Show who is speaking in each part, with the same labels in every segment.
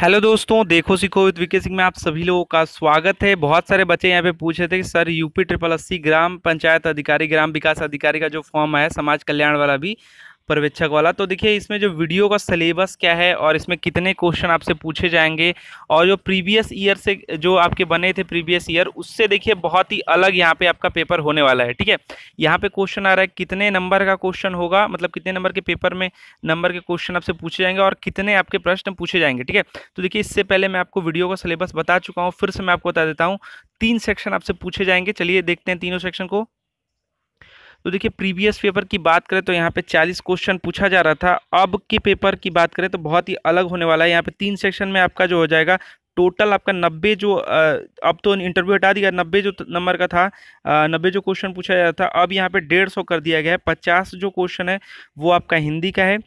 Speaker 1: hello दोस्तों देखो सीखो विद वीके सिंह में आप सभी लोगों का स्वागत है बहुत सारे बच्चे यहाँ पे पूछ रहे थे कि सर यूपी ट्रिपल अस्सी ग्राम पंचायत अधिकारी ग्राम विकास अधिकारी का जो फॉर्म है समाज कल्याण वाला भी पर्यवेक्षक वाला तो देखिए इसमें जो वीडियो का सिलेबस क्या है और इसमें कितने क्वेश्चन आपसे पूछे जाएंगे और जो प्रीवियस ईयर से जो आपके बने थे प्रीवियस ईयर उससे देखिए बहुत ही अलग यहाँ पे आपका पेपर होने वाला है ठीक है यहाँ पे क्वेश्चन आ रहा है कितने नंबर का क्वेश्चन होगा मतलब कितने नंबर के पेपर में नंबर के क्वेश्चन आपसे पूछे जाएंगे और कितने आपके प्रश्न पूछे जाएंगे ठीक है तो देखिए इससे पहले मैं आपको वीडियो का सिलेबस बता चुका हूँ फिर से मैं आपको बता देता हूँ तीन सेक्शन आपसे पूछे जाएंगे चलिए देखते हैं तीनों सेक्शन को तो देखिए प्रीवियस पेपर की बात करें तो यहाँ पे 40 क्वेश्चन पूछा जा रहा था अब के पेपर की बात करें तो बहुत ही अलग होने वाला है यहाँ पे तीन सेक्शन में आपका जो हो जाएगा टोटल आपका नब्बे जो अब तो इंटरव्यू हटा दिया नब्बे जो नंबर का था नब्बे जो क्वेश्चन पूछा जाता था अब यहाँ पे डेढ़ सौ कर दिया गया है पचास जो क्वेश्चन है वो आपका हिंदी का है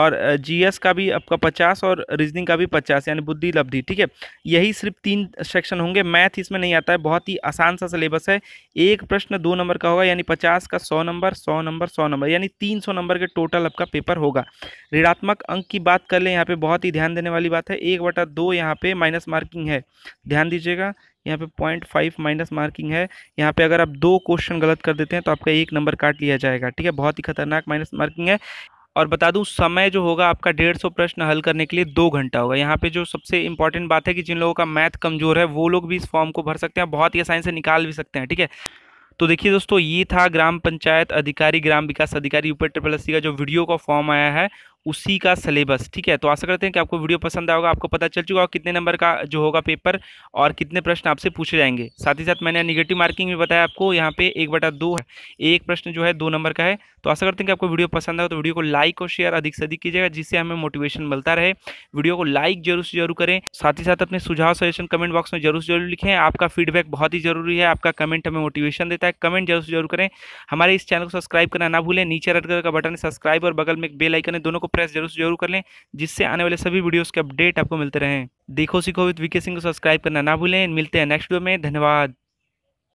Speaker 1: और जीएस का भी आपका पचास और रीजनिंग का भी पचास यानी बुद्धि लब्धि ठीक है यही सिर्फ तीन सेक्शन होंगे मैथ इसमें नहीं आता है बहुत ही आसान सा सिलेबस है एक प्रश्न दो नंबर का होगा यानी पचास का सौ नंबर सौ नंबर सौ नंबर यानी तीन सौ नंबर के टोटल आपका पेपर होगा ऋणात्मक अंक की बात कर लें यहाँ पे बहुत ही ध्यान देने वाली बात है एक बटा दो यहाँ पे माइनस मार्किंग है ध्यान दीजिएगा यहाँ पे पॉइंट फाइव माइनस मार्किंग है यहाँ पे अगर आप दो क्वेश्चन गलत कर देते हैं तो आपका एक नंबर काट लिया जाएगा ठीक है बहुत ही खतरनाक माइनस मार्किंग है और बता दूं समय जो होगा आपका डेढ़ सौ प्रश्न हल करने के लिए दो घंटा होगा यहाँ पे जो सबसे इंपॉर्टेंट बात है कि जिन लोगों का मैथ कमजोर है वो लोग भी इस फॉर्म को भर सकते हैं बहुत ही आसानी से निकाल भी सकते हैं ठीक है तो देखिए दोस्तों ये था ग्राम पंचायत अधिकारी ग्राम विकास अधिकारी यूपी ट्रिपल एस का जो वीडियो का फॉर्म आया है उसी का सिलेबस ठीक है तो आशा करते हैं कि आपको वीडियो पसंद आएगा आपको पता चल चुका होगा कितने नंबर का जो होगा पेपर और कितने प्रश्न आपसे पूछे जाएंगे साथ ही साथ मैंने निगेटिव मार्किंग भी बताया आपको यहाँ पे एक बटा दो है एक प्रश्न जो है दो नंबर का है तो आशा करते हैं कि आपको वीडियो पसंद आए तो वीडियो को लाइक और शेयर अधिक से अधिक कीजिएगा जिससे हमें मोटिवेशन मिलता रहे वीडियो को लाइक जरूर से जरूर करें साथ ही साथ अपने सुझाव सजेशन कमेंट बॉक्स में जरूर से जरूर लिखें आपका फीडबैक बहुत ही जरूरी है आपका कमेंट हमें मोटिवेशन देता है कमेंट जरूर से जरूर करें हमारे इस चैनल को सब्सक्राइब करना ना भूलें नीचे रेड कलर का बटन सब्सक्राइब और बगल में एक बेल आइकन है दोनों को प्रेस जरूर से जरूर कर लें जिससे आने वाले सभी वीडियोज़ के अपडेट आपको मिलते रहें देखो सीखो विद वीके सिंह को सब्सक्राइब करना ना भूलें मिलते हैं नेक्स्ट वीडियो में धन्यवाद